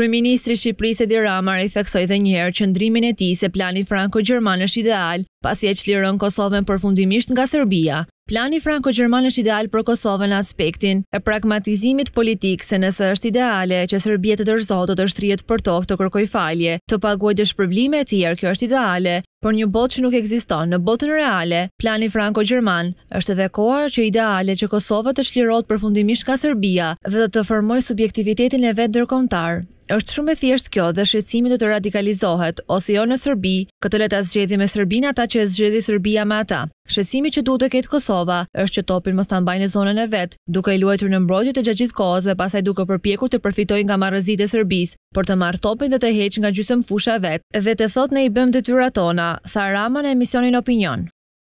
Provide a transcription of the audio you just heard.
Kryeministri i Shqipërisë Edi Rama i theksoi edhe një herë që ndrimin e tij se plani franko-gjerman është ideal, pasi e çliron Kosovën përfundimisht nga Serbia. Plani franko-gjerman është ideal për Kosovën në aspektin e pragmatizimit politik, se nëse është ideale që Serbia të dorëzohet të shtrihet për tokë të kërkoj falje, të paguajë dhe shpërblime tjera, kjo është ideale, por një botë që nuk ekziston në botën reale, plani franko-gjerman është edhe koha që ideale që Kosova të çlirohet përfundimisht nga Serbia dhe të formojë subjektivitetin e vet ndërkombëtar është shumë e thjeshtë kjo dhe shesimi do të radikalizohet, ose jo në Serbi, këtë leta zgjedhi me Serbin ata që e zgjedhi Serbia me ata. Shesimi që duhet të ketë Kosova është që topin mos ta mbajnë zonën e vet, duke i luajtur në mbrojtje të gjatë kohës dhe pasaj duke përpjekur të përfitojnë nga marrëzitë e Serbisë për të marr topin dhe të heqë nga gjysmë fusha vet dhe të thotë ne i bëm detyrat tona, tha Rama në emisionin Opinion.